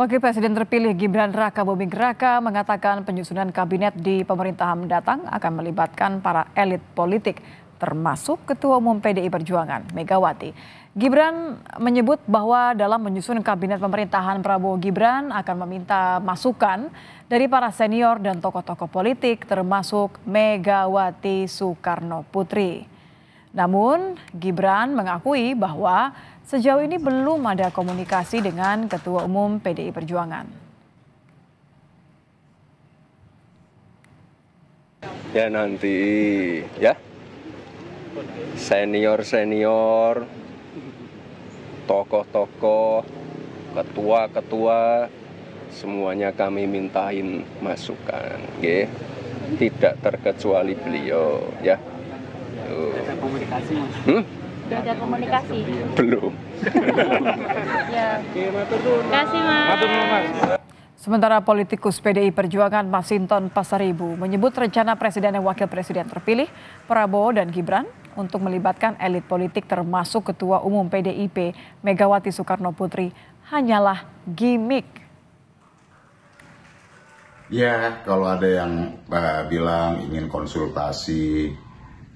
Wakil Presiden terpilih Gibran Raka Buming Raka mengatakan penyusunan kabinet di pemerintahan mendatang akan melibatkan para elit politik termasuk Ketua Umum PDI Perjuangan Megawati. Gibran menyebut bahwa dalam menyusun kabinet pemerintahan Prabowo Gibran akan meminta masukan dari para senior dan tokoh-tokoh politik termasuk Megawati Soekarno Putri. Namun Gibran mengakui bahwa sejauh ini belum ada komunikasi dengan Ketua Umum PDI Perjuangan. Ya nanti ya senior-senior, tokoh-tokoh, ketua-ketua, semuanya kami mintain masukan, ya. Tidak terkecuali beliau, ya. Tuh. Hmm? Sudah ada komunikasi? Belum. ya. Oke, matur Terima kasih, Mas. Matur Mas. Sementara politikus PDI Perjuangan Masinton Pasaribu menyebut rencana presiden dan wakil presiden terpilih Prabowo dan Gibran untuk melibatkan elit politik termasuk ketua umum PDIP Megawati Soekarno Putri hanyalah gimmick. Ya, kalau ada yang uh, bilang ingin konsultasi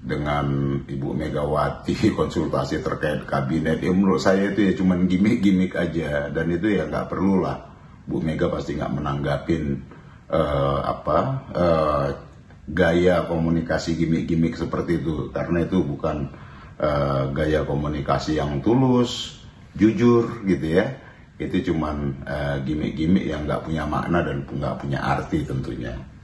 dengan Ibu Megawati konsultasi terkait kabinet ya menurut saya itu ya cuman gimmick-gimmick aja dan itu ya nggak perlu lah Bu Mega pasti nggak menanggapin uh, apa uh, gaya komunikasi gimmick-gimmick seperti itu karena itu bukan uh, gaya komunikasi yang tulus jujur gitu ya itu cuman uh, gimmick-gimmick yang nggak punya makna dan nggak punya arti tentunya.